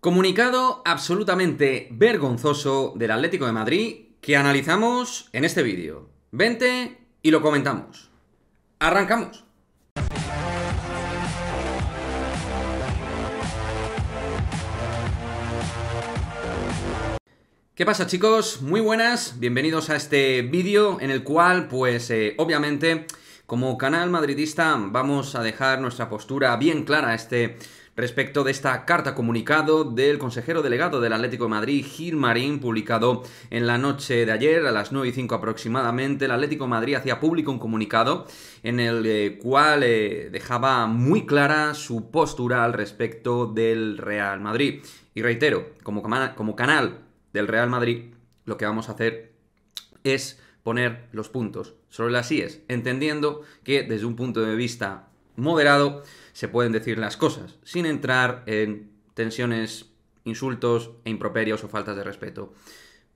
Comunicado absolutamente vergonzoso del Atlético de Madrid que analizamos en este vídeo. Vente y lo comentamos. Arrancamos. ¿Qué pasa chicos? Muy buenas, bienvenidos a este vídeo en el cual pues eh, obviamente como canal madridista vamos a dejar nuestra postura bien clara este respecto de esta carta comunicado del consejero delegado del Atlético de Madrid, Gil Marín, publicado en la noche de ayer a las 9 y 5 aproximadamente. El Atlético de Madrid hacía público un comunicado en el eh, cual eh, dejaba muy clara su postura al respecto del Real Madrid. Y reitero, como, como canal del Real Madrid, lo que vamos a hacer es poner los puntos sobre las IES, entendiendo que desde un punto de vista moderado, se pueden decir las cosas, sin entrar en tensiones, insultos e improperios o faltas de respeto.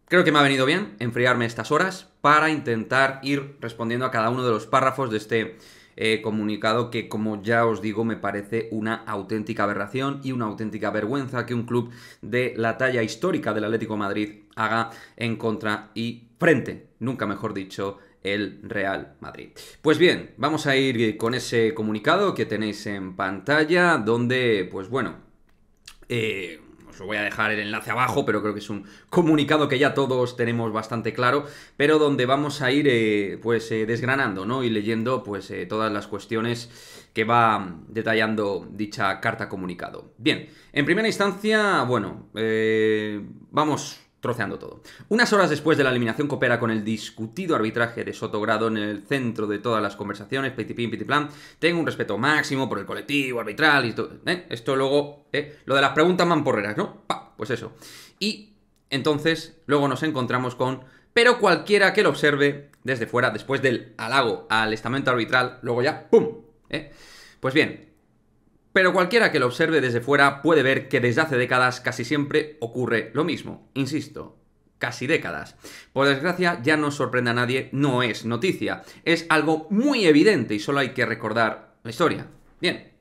Creo que me ha venido bien enfriarme estas horas para intentar ir respondiendo a cada uno de los párrafos de este eh, comunicado que, como ya os digo, me parece una auténtica aberración y una auténtica vergüenza que un club de la talla histórica del Atlético Madrid haga en contra y frente, nunca mejor dicho, el Real Madrid. Pues bien, vamos a ir con ese comunicado que tenéis en pantalla, donde, pues bueno, eh, os lo voy a dejar el enlace abajo, pero creo que es un comunicado que ya todos tenemos bastante claro, pero donde vamos a ir eh, pues eh, desgranando, ¿no? Y leyendo pues todas las cuestiones que va detallando dicha carta comunicado. Bien, en primera instancia, bueno, vamos troceando todo. Unas horas después de la eliminación coopera con el discutido arbitraje de Sotogrado en el centro de todas las conversaciones, pitipín, plan. tengo un respeto máximo por el colectivo arbitral y todo, ¿eh? esto luego, ¿eh? lo de las preguntas mamporreras, ¿no? Pa, pues eso. Y entonces, luego nos encontramos con, pero cualquiera que lo observe desde fuera, después del halago al estamento arbitral, luego ya, ¡pum! ¿Eh? Pues bien, pero cualquiera que lo observe desde fuera puede ver que desde hace décadas casi siempre ocurre lo mismo. Insisto, casi décadas. Por desgracia, ya no sorprende a nadie, no es noticia. Es algo muy evidente y solo hay que recordar la historia. Bien,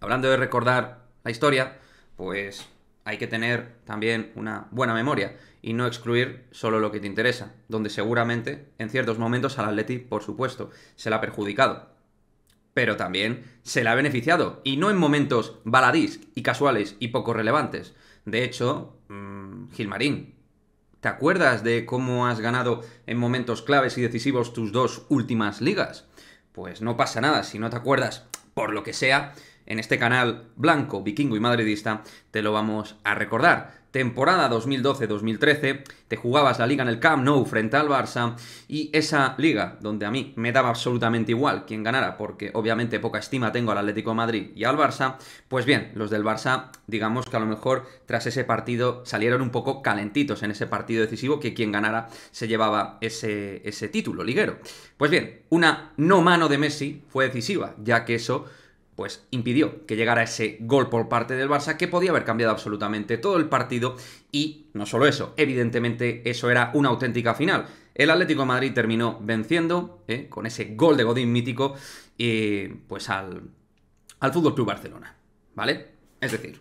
hablando de recordar la historia, pues hay que tener también una buena memoria y no excluir solo lo que te interesa, donde seguramente en ciertos momentos al Atleti, por supuesto, se la ha perjudicado pero también se la ha beneficiado, y no en momentos baladís y casuales y poco relevantes. De hecho, mm, Gilmarín, ¿te acuerdas de cómo has ganado en momentos claves y decisivos tus dos últimas ligas? Pues no pasa nada, si no te acuerdas, por lo que sea, en este canal blanco, vikingo y madridista, te lo vamos a recordar temporada 2012-2013, te jugabas la liga en el Camp Nou frente al Barça y esa liga donde a mí me daba absolutamente igual quién ganara, porque obviamente poca estima tengo al Atlético Madrid y al Barça, pues bien, los del Barça, digamos que a lo mejor tras ese partido salieron un poco calentitos en ese partido decisivo que quien ganara se llevaba ese, ese título liguero. Pues bien, una no mano de Messi fue decisiva, ya que eso pues impidió que llegara ese gol por parte del Barça que podía haber cambiado absolutamente todo el partido y no solo eso, evidentemente eso era una auténtica final. El Atlético de Madrid terminó venciendo eh, con ese gol de Godín mítico eh, pues al, al Fútbol Club Barcelona, ¿vale? Es decir,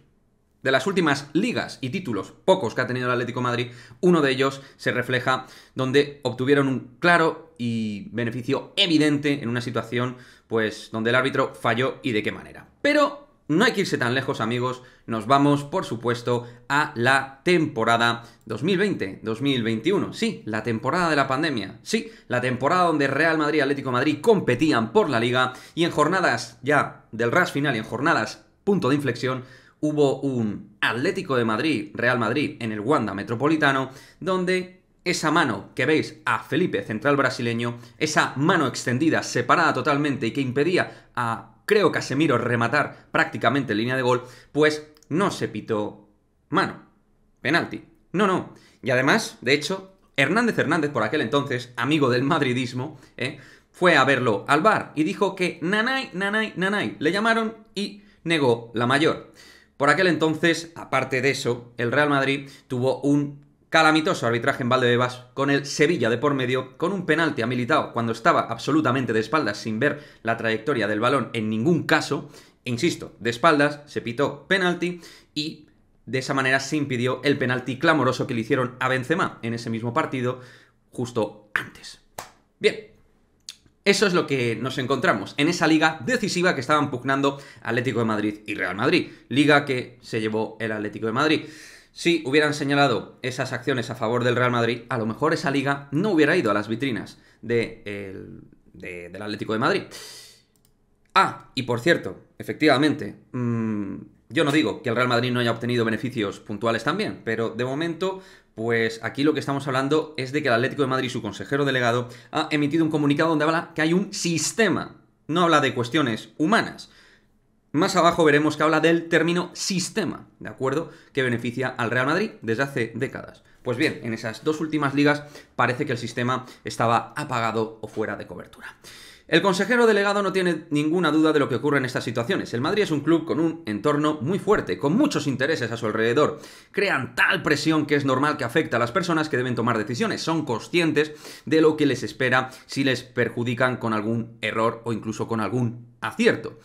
de las últimas ligas y títulos, pocos que ha tenido el Atlético Madrid, uno de ellos se refleja donde obtuvieron un claro y beneficio evidente en una situación pues donde el árbitro falló y de qué manera. Pero no hay que irse tan lejos, amigos, nos vamos por supuesto a la temporada 2020-2021. Sí, la temporada de la pandemia. Sí, la temporada donde Real Madrid y Atlético Madrid competían por la liga y en jornadas ya del ras final y en jornadas punto de inflexión hubo un Atlético de Madrid, Real Madrid, en el Wanda Metropolitano, donde esa mano que veis a Felipe, central brasileño, esa mano extendida, separada totalmente y que impedía a, creo, Casemiro rematar prácticamente en línea de gol, pues no se pitó mano. Penalti. No, no. Y además, de hecho, Hernández Hernández, por aquel entonces, amigo del madridismo, ¿eh? fue a verlo al bar y dijo que nanay, nanay, nanay, le llamaron y negó la mayor. Por aquel entonces, aparte de eso, el Real Madrid tuvo un calamitoso arbitraje en Valdebebas con el Sevilla de por medio, con un penalti a Militao cuando estaba absolutamente de espaldas sin ver la trayectoria del balón en ningún caso. Insisto, de espaldas se pitó penalti y de esa manera se impidió el penalti clamoroso que le hicieron a Benzema en ese mismo partido justo antes. Bien, eso es lo que nos encontramos en esa liga decisiva que estaban pugnando Atlético de Madrid y Real Madrid, liga que se llevó el Atlético de Madrid. Si hubieran señalado esas acciones a favor del Real Madrid, a lo mejor esa liga no hubiera ido a las vitrinas del Atlético de Madrid. Ah, y por cierto, efectivamente, mm, yo no digo que el Real Madrid no haya obtenido beneficios puntuales también, pero de momento pues aquí lo que estamos hablando es de que el Atlético de Madrid, su consejero delegado, ha emitido un comunicado donde habla que hay un sistema, no habla de cuestiones humanas. Más abajo veremos que habla del término sistema, ¿de acuerdo? Que beneficia al Real Madrid desde hace décadas. Pues bien, en esas dos últimas ligas parece que el sistema estaba apagado o fuera de cobertura. El consejero delegado no tiene ninguna duda de lo que ocurre en estas situaciones. El Madrid es un club con un entorno muy fuerte, con muchos intereses a su alrededor. Crean tal presión que es normal que afecta a las personas que deben tomar decisiones. Son conscientes de lo que les espera si les perjudican con algún error o incluso con algún acierto.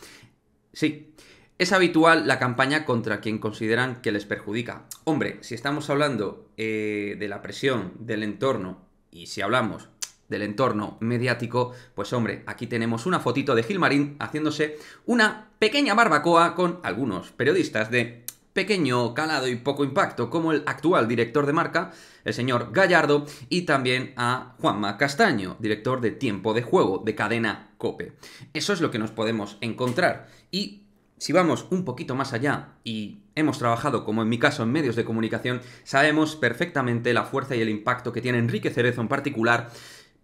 Sí, es habitual la campaña contra quien consideran que les perjudica. Hombre, si estamos hablando eh, de la presión del entorno y si hablamos del entorno mediático, pues hombre, aquí tenemos una fotito de Gilmarín haciéndose una pequeña barbacoa con algunos periodistas de pequeño calado y poco impacto, como el actual director de marca, el señor Gallardo, y también a Juanma Castaño, director de Tiempo de Juego, de cadena Cope. Eso es lo que nos podemos encontrar. Y si vamos un poquito más allá y hemos trabajado, como en mi caso, en medios de comunicación, sabemos perfectamente la fuerza y el impacto que tiene Enrique Cerezo en particular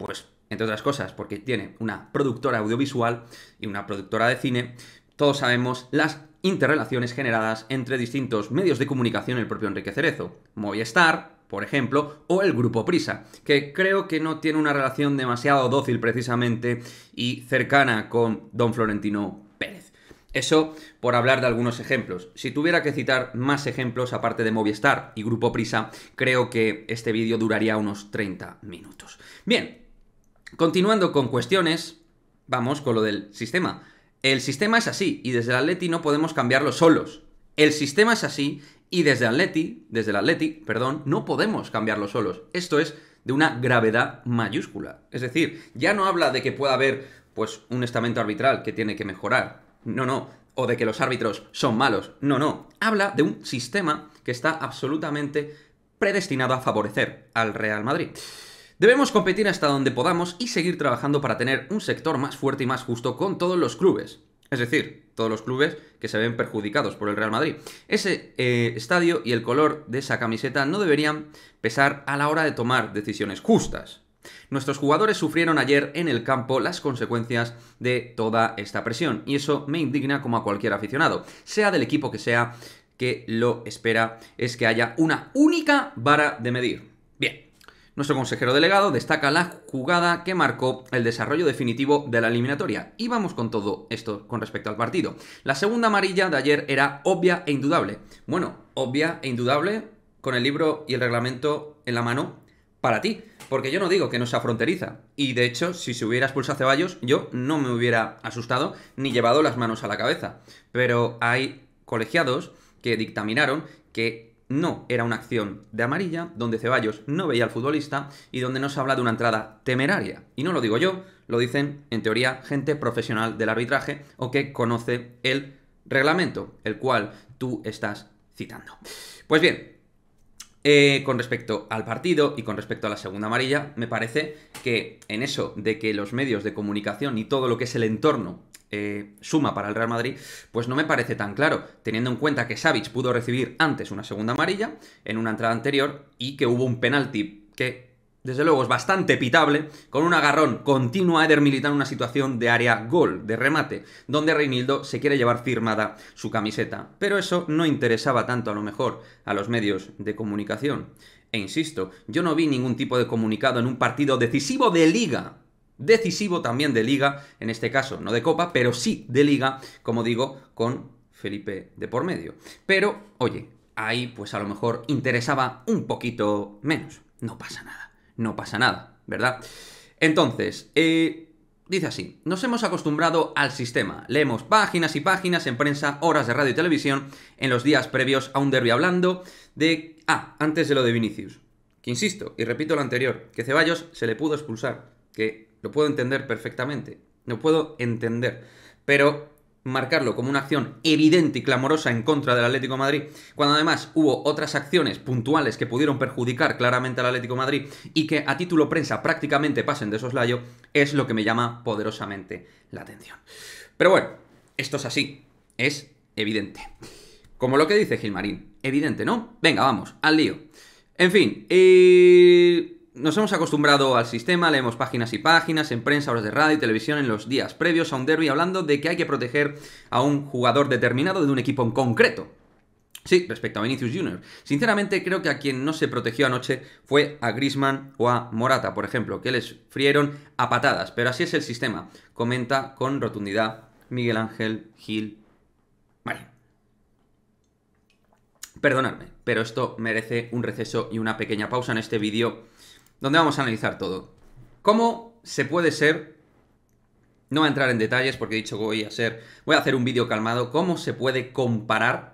pues, entre otras cosas, porque tiene una productora audiovisual y una productora de cine, todos sabemos las interrelaciones generadas entre distintos medios de comunicación el propio Enrique Cerezo. Movistar, por ejemplo, o el grupo Prisa, que creo que no tiene una relación demasiado dócil precisamente y cercana con don Florentino Pérez. Eso por hablar de algunos ejemplos. Si tuviera que citar más ejemplos aparte de Movistar y Grupo Prisa, creo que este vídeo duraría unos 30 minutos. Bien, Continuando con cuestiones, vamos con lo del sistema. El sistema es así y desde el Atleti no podemos cambiarlo solos. El sistema es así y desde Atleti, desde el Atleti, perdón, no podemos cambiarlo solos. Esto es de una gravedad mayúscula. Es decir, ya no habla de que pueda haber pues un estamento arbitral que tiene que mejorar. No, no, o de que los árbitros son malos. No, no, habla de un sistema que está absolutamente predestinado a favorecer al Real Madrid. Debemos competir hasta donde podamos y seguir trabajando para tener un sector más fuerte y más justo con todos los clubes. Es decir, todos los clubes que se ven perjudicados por el Real Madrid. Ese eh, estadio y el color de esa camiseta no deberían pesar a la hora de tomar decisiones justas. Nuestros jugadores sufrieron ayer en el campo las consecuencias de toda esta presión y eso me indigna como a cualquier aficionado, sea del equipo que sea que lo espera es que haya una única vara de medir. Bien, nuestro consejero delegado destaca la jugada que marcó el desarrollo definitivo de la eliminatoria. Y vamos con todo esto con respecto al partido. La segunda amarilla de ayer era obvia e indudable. Bueno, obvia e indudable con el libro y el reglamento en la mano para ti. Porque yo no digo que no sea fronteriza. Y de hecho, si se hubiera expulsado a Ceballos, yo no me hubiera asustado ni llevado las manos a la cabeza. Pero hay colegiados que dictaminaron que no era una acción de amarilla, donde Ceballos no veía al futbolista y donde no se habla de una entrada temeraria. Y no lo digo yo, lo dicen en teoría gente profesional del arbitraje o que conoce el reglamento, el cual tú estás citando. Pues bien, eh, con respecto al partido y con respecto a la segunda amarilla, me parece que en eso de que los medios de comunicación y todo lo que es el entorno eh, suma para el Real Madrid, pues no me parece tan claro, teniendo en cuenta que Savic pudo recibir antes una segunda amarilla en una entrada anterior y que hubo un penalti que, desde luego, es bastante pitable, con un agarrón continuo a Eder Milita en una situación de área gol, de remate, donde Reinildo se quiere llevar firmada su camiseta. Pero eso no interesaba tanto, a lo mejor, a los medios de comunicación. E insisto, yo no vi ningún tipo de comunicado en un partido decisivo de liga decisivo también de liga, en este caso no de copa, pero sí de liga, como digo, con Felipe de por medio. Pero, oye, ahí pues a lo mejor interesaba un poquito menos. No pasa nada, no pasa nada, ¿verdad? Entonces, eh, Dice así, nos hemos acostumbrado al sistema, leemos páginas y páginas en prensa, horas de radio y televisión, en los días previos a un derby hablando de... Ah, antes de lo de Vinicius, que insisto, y repito lo anterior, que Ceballos se le pudo expulsar, que lo puedo entender perfectamente. Lo puedo entender. Pero marcarlo como una acción evidente y clamorosa en contra del Atlético Madrid, cuando además hubo otras acciones puntuales que pudieron perjudicar claramente al Atlético Madrid y que a título prensa prácticamente pasen de soslayo, es lo que me llama poderosamente la atención. Pero bueno, esto es así, es evidente. Como lo que dice Gilmarín, evidente, ¿no? Venga, vamos, al lío. En fin, y... Nos hemos acostumbrado al sistema, leemos páginas y páginas en prensa, horas de radio y televisión en los días previos a un derby hablando de que hay que proteger a un jugador determinado de un equipo en concreto. Sí, respecto a Vinicius Jr. Sinceramente creo que a quien no se protegió anoche fue a Grisman o a Morata, por ejemplo, que les frieron a patadas, pero así es el sistema, comenta con rotundidad Miguel Ángel Gil Vale. Perdonadme, pero esto merece un receso y una pequeña pausa en este vídeo donde vamos a analizar todo. ¿Cómo se puede ser? No voy a entrar en detalles porque he dicho que voy a hacer, voy a hacer un vídeo calmado. ¿Cómo se puede comparar?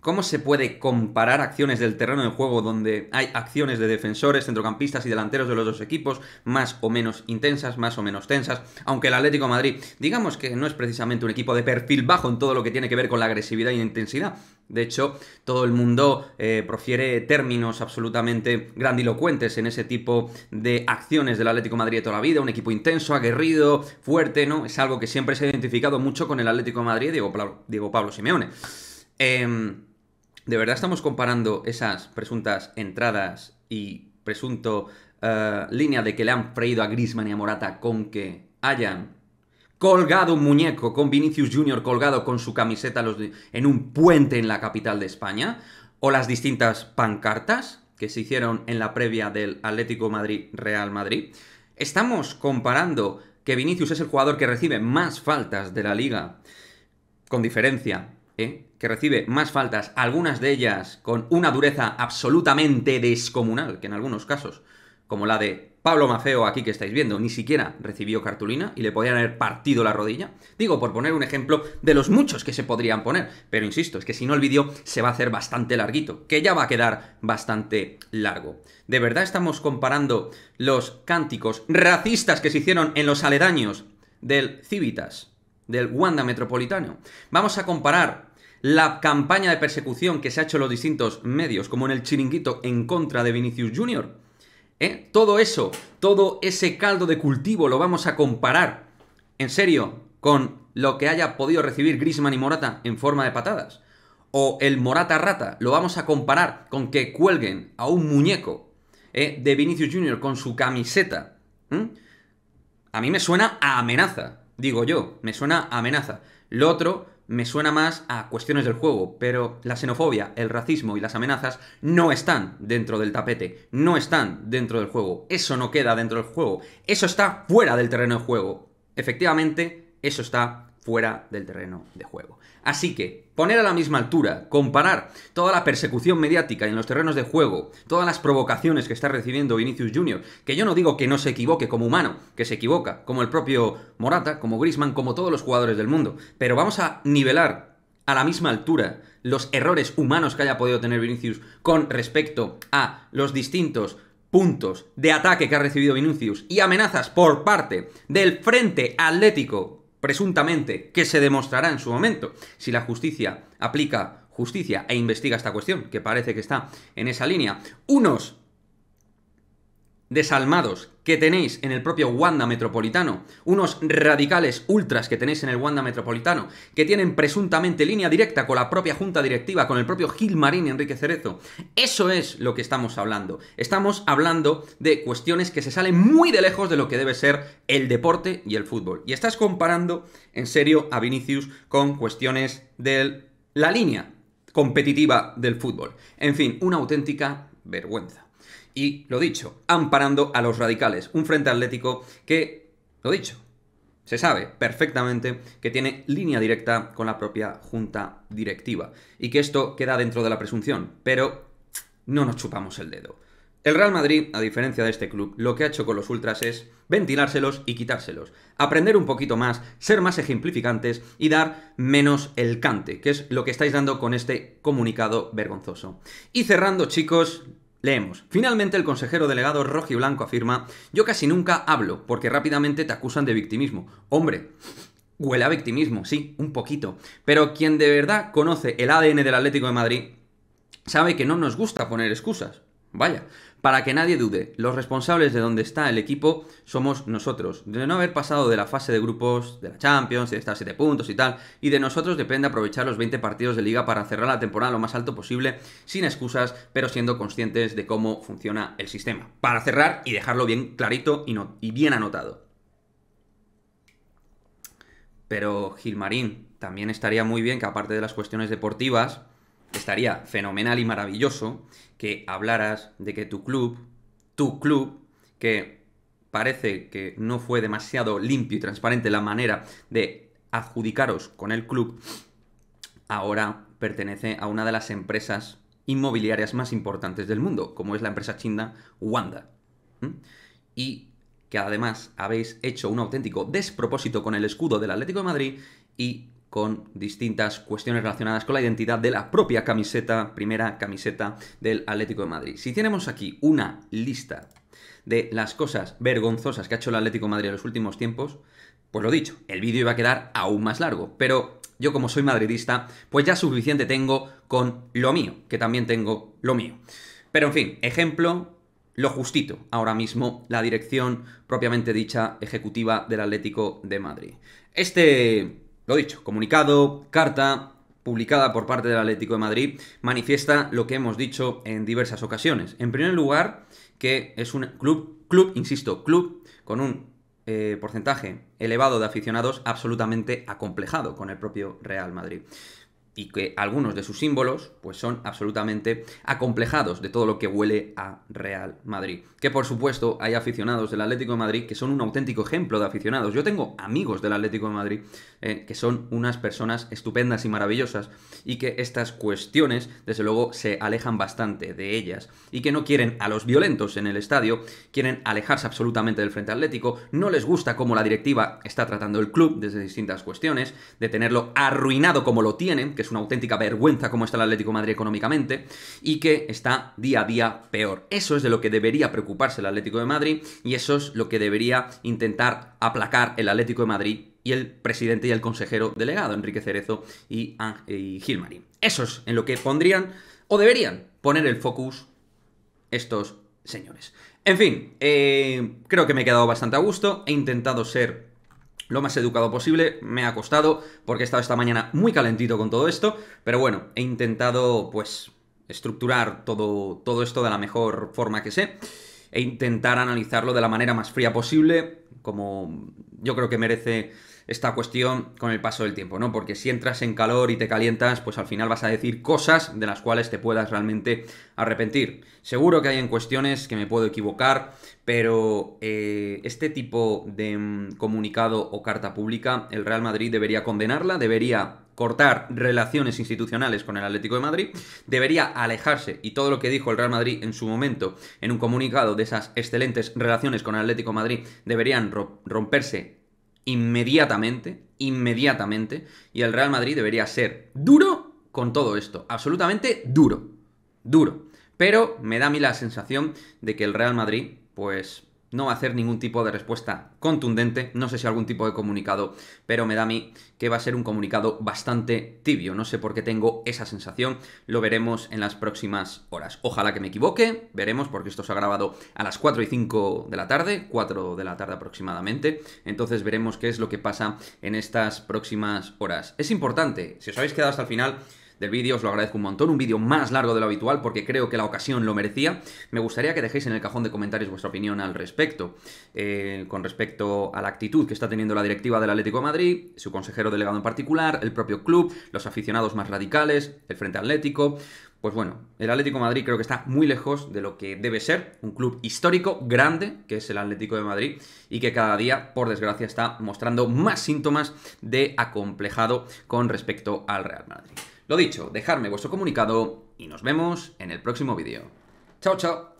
¿Cómo se puede comparar acciones del terreno de juego donde hay acciones de defensores, centrocampistas y delanteros de los dos equipos más o menos intensas, más o menos tensas? Aunque el Atlético Madrid, digamos que no es precisamente un equipo de perfil bajo en todo lo que tiene que ver con la agresividad la intensidad, de hecho, todo el mundo eh, profiere términos absolutamente grandilocuentes en ese tipo de acciones del Atlético de Madrid de toda la vida, un equipo intenso, aguerrido, fuerte, ¿no? Es algo que siempre se ha identificado mucho con el Atlético de Madrid, Diego, Pablo, Pablo Simeone. Em, ¿De verdad estamos comparando esas presuntas entradas y presunto eh, línea de que le han freído a Grisman y a Morata con que hayan colgado un muñeco con Vinicius Jr. colgado con su camiseta en un puente en la capital de España, o las distintas pancartas que se hicieron en la previa del Atlético Madrid-Real Madrid. Estamos comparando que Vinicius es el jugador que recibe más faltas de la liga, con diferencia, ¿eh? que recibe más faltas, algunas de ellas con una dureza absolutamente descomunal, que en algunos casos, como la de Pablo Mafeo, aquí que estáis viendo, ni siquiera recibió cartulina y le podían haber partido la rodilla. Digo, por poner un ejemplo de los muchos que se podrían poner. Pero insisto, es que si no el vídeo se va a hacer bastante larguito, que ya va a quedar bastante largo. ¿De verdad estamos comparando los cánticos racistas que se hicieron en los aledaños del Civitas, del Wanda Metropolitano? Vamos a comparar la campaña de persecución que se ha hecho en los distintos medios, como en el chiringuito en contra de Vinicius Jr., ¿Eh? Todo eso, todo ese caldo de cultivo lo vamos a comparar, en serio, con lo que haya podido recibir Grisman y Morata en forma de patadas. O el Morata Rata, lo vamos a comparar con que cuelguen a un muñeco ¿eh? de Vinicius Jr. con su camiseta. A mí me suena a amenaza, digo yo, me suena a amenaza. Lo otro me suena más a cuestiones del juego, pero la xenofobia, el racismo y las amenazas no están dentro del tapete, no están dentro del juego, eso no queda dentro del juego, eso está fuera del terreno de juego. Efectivamente, eso está fuera del terreno de juego. Así que, poner a la misma altura, comparar toda la persecución mediática en los terrenos de juego, todas las provocaciones que está recibiendo Vinicius Jr., que yo no digo que no se equivoque como humano, que se equivoca, como el propio Morata, como Grisman, como todos los jugadores del mundo, pero vamos a nivelar a la misma altura los errores humanos que haya podido tener Vinicius con respecto a los distintos puntos de ataque que ha recibido Vinicius y amenazas por parte del Frente Atlético presuntamente, que se demostrará en su momento, si la justicia aplica justicia e investiga esta cuestión, que parece que está en esa línea, unos desalmados que tenéis en el propio Wanda Metropolitano, unos radicales ultras que tenéis en el Wanda Metropolitano, que tienen presuntamente línea directa con la propia junta directiva, con el propio Gilmarín y Enrique Cerezo. Eso es lo que estamos hablando. Estamos hablando de cuestiones que se salen muy de lejos de lo que debe ser el deporte y el fútbol. Y estás comparando en serio a Vinicius con cuestiones de la línea competitiva del fútbol. En fin, una auténtica vergüenza. Y lo dicho, amparando a los radicales. Un frente atlético que, lo dicho, se sabe perfectamente que tiene línea directa con la propia junta directiva. Y que esto queda dentro de la presunción. Pero no nos chupamos el dedo. El Real Madrid, a diferencia de este club, lo que ha hecho con los ultras es ventilárselos y quitárselos, aprender un poquito más, ser más ejemplificantes y dar menos el cante, que es lo que estáis dando con este comunicado vergonzoso. Y cerrando, chicos, Leemos. Finalmente el consejero delegado Roji Blanco afirma, yo casi nunca hablo porque rápidamente te acusan de victimismo. Hombre, huele a victimismo, sí, un poquito. Pero quien de verdad conoce el ADN del Atlético de Madrid sabe que no nos gusta poner excusas. Vaya, para que nadie dude, los responsables de dónde está el equipo somos nosotros. De no haber pasado de la fase de grupos de la Champions, de estar 7 puntos y tal, y de nosotros depende aprovechar los 20 partidos de liga para cerrar la temporada lo más alto posible, sin excusas, pero siendo conscientes de cómo funciona el sistema. Para cerrar y dejarlo bien clarito y, y bien anotado. Pero Gilmarín, también estaría muy bien que aparte de las cuestiones deportivas, estaría fenomenal y maravilloso que hablaras de que tu club, tu club, que parece que no fue demasiado limpio y transparente la manera de adjudicaros con el club, ahora pertenece a una de las empresas inmobiliarias más importantes del mundo, como es la empresa china Wanda. Y que además habéis hecho un auténtico despropósito con el escudo del Atlético de Madrid y con distintas cuestiones relacionadas con la identidad de la propia camiseta, primera camiseta del Atlético de Madrid. Si tenemos aquí una lista de las cosas vergonzosas que ha hecho el Atlético de Madrid en los últimos tiempos, pues lo dicho, el vídeo iba a quedar aún más largo, pero yo como soy madridista, pues ya suficiente tengo con lo mío, que también tengo lo mío. Pero en fin, ejemplo, lo justito ahora mismo la dirección propiamente dicha ejecutiva del Atlético de Madrid. Este lo dicho, comunicado, carta, publicada por parte del Atlético de Madrid, manifiesta lo que hemos dicho en diversas ocasiones. En primer lugar, que es un club, club, insisto, club con un eh, porcentaje elevado de aficionados absolutamente acomplejado con el propio Real Madrid. Y que algunos de sus símbolos, pues son absolutamente acomplejados de todo lo que huele a Real Madrid. Que por supuesto hay aficionados del Atlético de Madrid que son un auténtico ejemplo de aficionados. Yo tengo amigos del Atlético de Madrid eh, que son unas personas estupendas y maravillosas y que estas cuestiones, desde luego, se alejan bastante de ellas y que no quieren a los violentos en el estadio, quieren alejarse absolutamente del frente atlético, no les gusta cómo la directiva está tratando el club desde distintas cuestiones, de tenerlo arruinado como lo tienen, que es una auténtica vergüenza cómo está el Atlético Madrid económicamente y que está día a día peor. Eso es de lo que debería preocuparse el Atlético de Madrid y eso es lo que debería intentar aplacar el Atlético de Madrid y el presidente y el consejero delegado, Enrique Cerezo y, ah, y Gilmarín. Eso es en lo que pondrían o deberían poner el focus estos señores. En fin, eh, creo que me he quedado bastante a gusto, he intentado ser lo más educado posible, me ha costado porque he estado esta mañana muy calentito con todo esto, pero bueno, he intentado pues estructurar todo, todo esto de la mejor forma que sé e intentar analizarlo de la manera más fría posible, como yo creo que merece esta cuestión con el paso del tiempo, ¿no? Porque si entras en calor y te calientas, pues al final vas a decir cosas de las cuales te puedas realmente arrepentir. Seguro que hay en cuestiones que me puedo equivocar, pero eh, este tipo de mm, comunicado o carta pública, el Real Madrid debería condenarla, debería cortar relaciones institucionales con el Atlético de Madrid, debería alejarse y todo lo que dijo el Real Madrid en su momento en un comunicado de esas excelentes relaciones con el Atlético de Madrid deberían romperse inmediatamente, inmediatamente, y el Real Madrid debería ser duro con todo esto, absolutamente duro, duro. Pero me da a mí la sensación de que el Real Madrid, pues no va a hacer ningún tipo de respuesta contundente, no sé si algún tipo de comunicado, pero me da a mí que va a ser un comunicado bastante tibio, no sé por qué tengo esa sensación, lo veremos en las próximas horas. Ojalá que me equivoque, veremos porque esto se ha grabado a las 4 y 5 de la tarde, 4 de la tarde aproximadamente, entonces veremos qué es lo que pasa en estas próximas horas. Es importante, si os habéis quedado hasta el final, del vídeo, os lo agradezco un montón, un vídeo más largo de lo habitual porque creo que la ocasión lo merecía. Me gustaría que dejéis en el cajón de comentarios vuestra opinión al respecto, eh, con respecto a la actitud que está teniendo la directiva del Atlético de Madrid, su consejero delegado en particular, el propio club, los aficionados más radicales, el Frente Atlético, pues bueno, el Atlético de Madrid creo que está muy lejos de lo que debe ser, un club histórico, grande, que es el Atlético de Madrid, y que cada día, por desgracia, está mostrando más síntomas de acomplejado con respecto al Real Madrid. Lo dicho, dejadme vuestro comunicado y nos vemos en el próximo vídeo. ¡Chao, chao!